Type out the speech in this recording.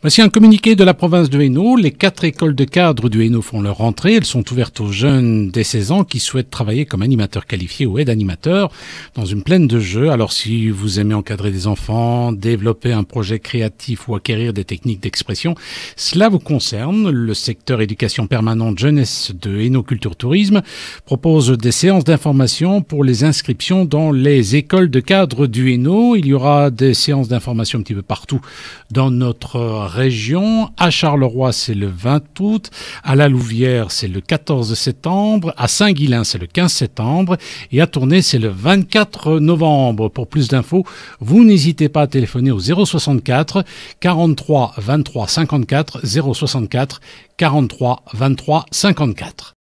Voici un communiqué de la province de Hainaut. Les quatre écoles de cadres du Hainaut font leur entrée. Elles sont ouvertes aux jeunes dès 16 ans qui souhaitent travailler comme animateur qualifié ou aide-animateur dans une plaine de jeux. Alors si vous aimez encadrer des enfants, développer un projet créatif ou acquérir des techniques d'expression, cela vous concerne. Le secteur éducation permanente jeunesse de Hainaut Culture Tourisme propose des séances d'information pour les inscriptions dans les écoles de cadres du Hainaut. Il y aura des séances d'information un petit peu partout dans notre région. À Charleroi, c'est le 20 août. À La Louvière, c'est le 14 septembre. À Saint-Guilain, c'est le 15 septembre. Et à Tournai, c'est le 24 novembre. Pour plus d'infos, vous n'hésitez pas à téléphoner au 064 43 23 54 064 43 23 54.